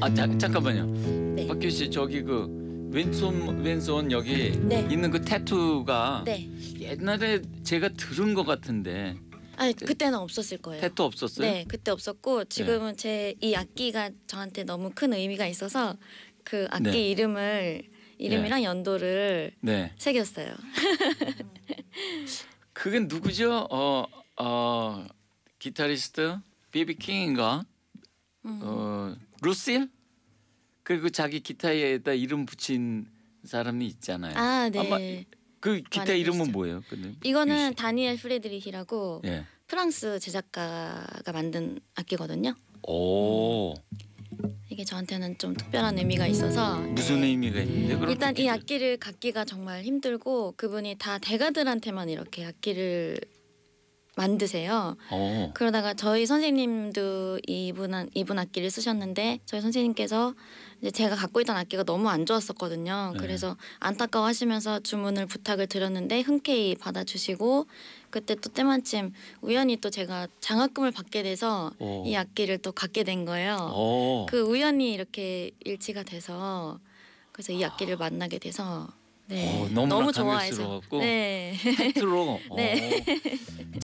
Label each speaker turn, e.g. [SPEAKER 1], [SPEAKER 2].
[SPEAKER 1] 아 자, 잠깐만요. 네. 박규 씨 저기 그 왼손 왼손 여기 네. 있는 그 태투가 네. 옛날에 제가 들은 것 같은데
[SPEAKER 2] 아 그때는 없었을 거예요.
[SPEAKER 1] 태투 없었어요? 네, 그때
[SPEAKER 2] 없었고 지금은 네. 제이 악기가 저한테 너무 큰 의미가 있어서 그 악기 네. 이름을 이름이랑 네. 연도를 네. 새겼어요.
[SPEAKER 1] 그게 누구죠? 어, 어 기타리스트 비비 킹인가? 음. 어, 루실 그리고 자기 기타에다 이름 붙인 사람이 있잖아요. 아 네. 아마 그 기타 이름은 뭐예요? 근데
[SPEAKER 2] 이거는 다니엘 프레드리히라고 예. 프랑스 제작가가 만든 악기거든요.
[SPEAKER 1] 오.
[SPEAKER 2] 이게 저한테는 좀 특별한 의미가 있어서
[SPEAKER 1] 무슨 네. 의미가 있는데? 일단 이
[SPEAKER 2] 악기를 갖기가 정말 힘들고 그분이 다 대가들한테만 이렇게 악기를 만드세요. 오. 어. 그러다가 저희 선생님도 이분 이분 악기를 쓰셨는데 저희 선생님께서 이제 제가 갖고 있던 악기가 너무 안 좋았었거든요. 네. 그래서 안타까워하시면서 주문을 부탁을 드렸는데 흔쾌히 받아주시고 그때 또 때마침 우연히 또 제가 장학금을 받게 돼서 오. 어. 이 악기를 또 갖게 된 거예요. 오. 어. 그 우연히 이렇게 일치가 돼서 그래서 이 악기를 아. 만나게 돼서 네. 오, 너무, 너무 좋아해서 네. 팩트로 네.